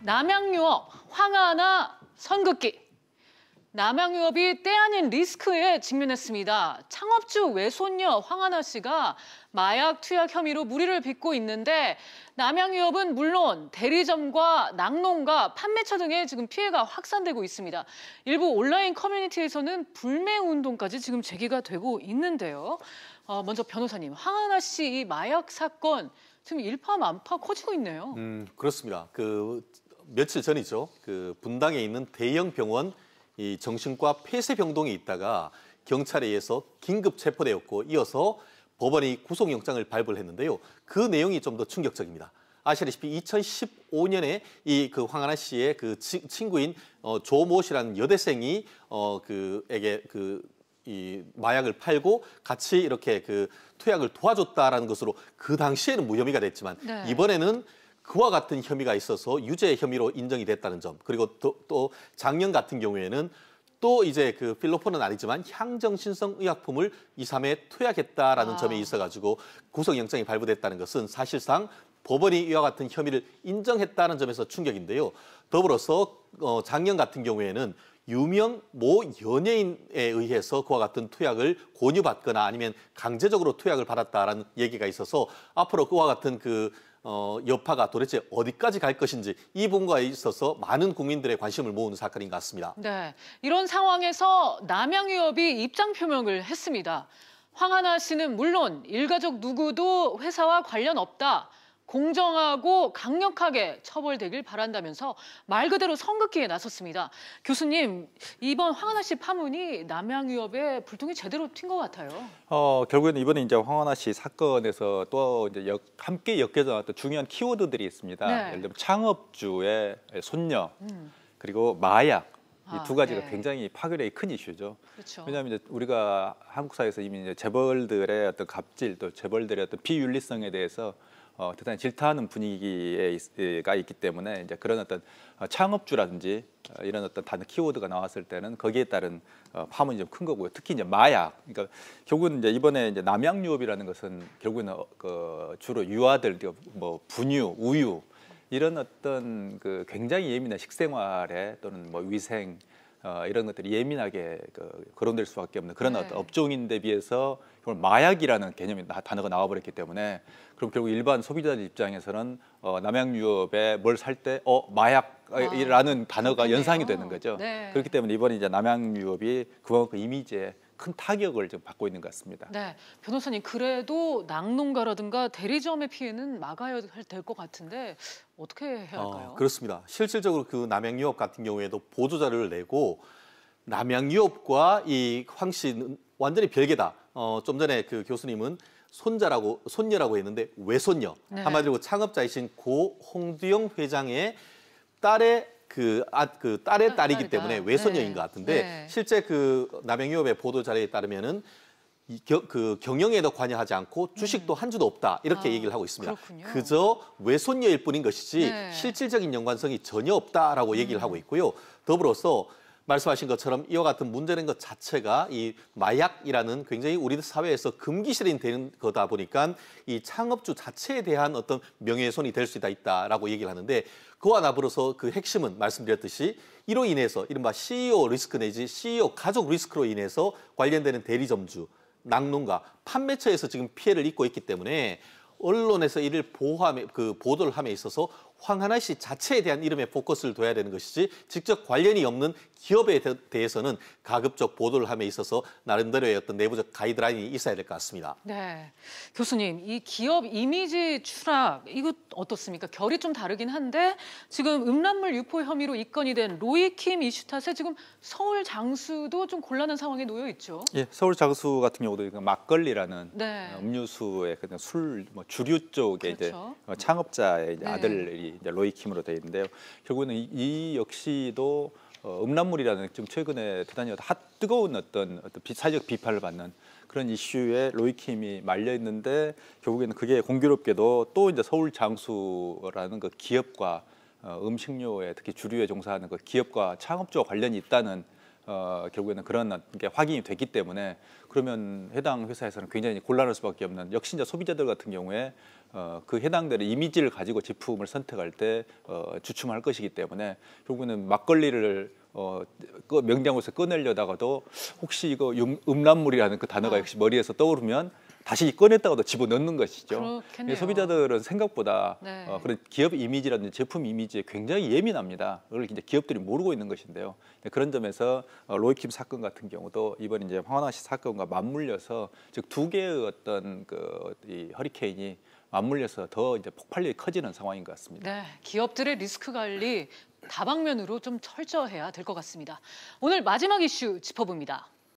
남양유업, 황하나, 선긋기. 남양유업이 때 아닌 리스크에 직면했습니다. 창업주 외손녀 황하나 씨가 마약 투약 혐의로 무리를 빚고 있는데 남양유업은 물론 대리점과 낙농가, 판매처 등에 지금 피해가 확산되고 있습니다. 일부 온라인 커뮤니티에서는 불매 운동까지 지금 제기가 되고 있는데요. 어, 먼저 변호사님, 황하나 씨 이 마약 사건 지금 일파만파 커지고 있네요. 음, 그렇습니다. 그 며칠 전이죠. 그 분당에 있는 대형 병원 이 정신과 폐쇄 병동에 있다가 경찰에 의해서 긴급 체포되었고 이어서 법원이 구속영장을 발부했는데요. 를그 내용이 좀 더 충격적입니다. 아시다시피 2015년에 이 그 황하나 씨의 그 치, 친구인 어, 조모 씨라는 여대생이 어 그에게 그 이 마약을 팔고 같이 이렇게 그 투약을 도와줬다라는 것으로 그 당시에는 무혐의가 됐지만 네. 이번에는 그와 같은 혐의가 있어서 유죄 혐의로 인정이 됐다는 점 그리고 또, 또 작년 같은 경우에는 또 이제 그 필로폰은 아니지만 향정신성의약품을 이삼에 투약했다라는 아. 점에 있어가지고 구속영장이 발부됐다는 것은 사실상 법원이 이와 같은 혐의를 인정했다는 점에서 충격인데요. 더불어서 어, 작년 같은 경우에는 유명 모 연예인에 의해서 그와 같은 투약을 권유받거나 아니면 강제적으로 투약을 받았다라는 얘기가 있어서 앞으로 그와 같은 그 어, 여파가 도대체 어디까지 갈 것인지 이 부분과 있어서 많은 국민들의 관심을 모은 사건인 것 같습니다. 네, 이런 상황에서 남양유업이 입장 표명을 했습니다. 황하나 씨는 물론 일가족 누구도 회사와 관련 없다. 공정하고 강력하게 처벌되길 바란다면서 말 그대로 성극기에 나섰습니다. 교수님, 이번 황하나 씨 파문이 남양 유업에 불똥이 제대로 튄 것 같아요. 어, 결국에는 이번에 이제 황하나 씨 사건에서 또 이제 역, 함께 엮여져 나왔던 중요한 키워드들이 있습니다. 네. 예를 들면 창업주의 손녀, 음. 그리고 마약, 이두 아, 가지가 네. 굉장히 파괴력이 큰 이슈죠. 그렇죠. 왜냐하면 이제 우리가 한국 사회에서 이미 이제 재벌들의 어떤 갑질 또 재벌들의 어떤 비윤리성에 대해서 어, 대단히 질타하는 분위기가 있기 때문에 이제 그런 어떤 어, 창업주라든지 어, 이런 어떤 단어 키워드가 나왔을 때는 거기에 따른 어, 파문이 좀 큰 거고요. 특히 이제 마약. 그러니까 결국은 이제 이번에 이제 남양 유업이라는 것은 결국에는 어, 그 주로 유아들 그 뭐 분유, 우유 이런 어떤 그 굉장히 예민한 식생활에 또는 뭐 위생 어, 이런 것들이 예민하게 그, 거론될 수밖에 없는 그런 네. 어떤 업종인데 비해서 그걸 마약이라는 개념이 나, 단어가 나와버렸기 때문에 그럼 결국 일반 소비자들 입장에서는 어, 남양 유업에 뭘 살 때 어 마약이라는 아, 단어가 그렇네요. 연상이 되는 거죠. 네. 그렇기 때문에 이번에 이제 남양 유업이 그만큼 이미지에 큰 타격을 지금 받고 있는 것 같습니다. 네, 변호사님 그래도 낙농가라든가 대리점의 피해는 막아야 될 것 같은데 어떻게 해야 어, 할까요? 어, 그렇습니다. 실질적으로 그 남양유업 같은 경우에도 보조자를 료 내고 남양유업과 이황 씨는 완전히 별개다. 어, 좀 전에 그 교수님은 손자라고 손녀라고 했는데 외손녀 네. 한마디로 창업자이신 고 홍두영 회장의 딸의 그, 아, 그 딸의 딸, 이기 때문에 외손녀인 네. 것 같은데 네. 실제 그 남양유업의 보도 자료에 따르면은 이, 겨, 그 경영에도 관여하지 않고 주식도 음. 한 주도 없다 이렇게 아, 얘기를 하고 있습니다. 그렇군요. 그저 외손녀일 뿐인 것이지 네. 실질적인 연관성이 전혀 없다라고 얘기를 음. 하고 있고요. 더불어서 말씀하신 것처럼 이와 같은 문제는 것 자체가 이 마약이라는 굉장히 우리 사회에서 금기시된 되는 거다 보니까 이 창업주 자체에 대한 어떤 명예훼손이 될 수 있다 있다라고 얘기를 하는데 그와 나불어서 그 핵심은 말씀드렸듯이 이로 인해서 이른바 CEO 리스크 내지 CEO 가족 리스크로 인해서 관련되는 대리점주, 낙농가, 판매처에서 지금 피해를 입고 있기 때문에 언론에서 이를 보호함에 그 보도를 함에 있어서 황하나 씨 자체에 대한 이름에 포커스를 둬야 되는 것이지 직접 관련이 없는 기업에 대해서는 가급적 보도를 함에 있어서 나름대로의 어떤 내부적 가이드라인이 있어야 될 것 같습니다. 네, 교수님 이 기업 이미지 추락 이거 어떻습니까? 결이 좀 다르긴 한데 지금 음란물 유포 혐의로 입건이 된 로이킴 이슈 탓에 지금 서울 장수도 좀 곤란한 상황에 놓여 있죠. 예, 서울 장수 같은 경우도 막걸리라는 네. 음료수의 그냥 술 뭐 주류 쪽에 그렇죠. 이제 창업자의 이제 네. 아들이 이제 로이킴으로 되어 있는데요. 결국에는 이, 이 역시도 어, 음란물이라는 좀 최근에 대단히 핫 뜨거운 어떤 어떤 비, 사회적 비판을 받는 그런 이슈에 로이킴이 말려 있는데 결국에는 그게 공교롭게도 또 이제 서울 장수라는 그 기업과 어, 음식료에 특히 주류에 종사하는 그 기업과 창업주와 관련이 있다는 어, 결국에는 그런 게 확인이 됐기 때문에 그러면 해당 회사에서는 굉장히 곤란할 수밖에 없는 역시 이제 소비자들 같은 경우에 어, 그 해당되는 이미지를 가지고 제품을 선택할 때 어, 주춤할 것이기 때문에 결국에는 막걸리를 어, 그 명장에서 꺼내려다가도 혹시 이거 음, 란물이라는그 단어가 아. 역시 머리에서 떠오르면 다시 꺼냈다가도 집어넣는 것이죠. 소비자들은 생각보다 네. 어, 그런 기업 이미지라든지 제품 이미지에 굉장히 예민합니다. 그걸 이제 기업들이 모르고 있는 것인데요. 그런 점에서 어, 로이킴 사건 같은 경우도 이번 이제 황원나씨 사건과 맞물려서 즉 두 개의 어떤 그이 허리케인이 맞물려서 더 이제 폭발력이 커지는 상황인 것 같습니다. 네, 기업들의 리스크 관리 다방면으로 좀 철저해야 될 것 같습니다. 오늘 마지막 이슈 짚어봅니다.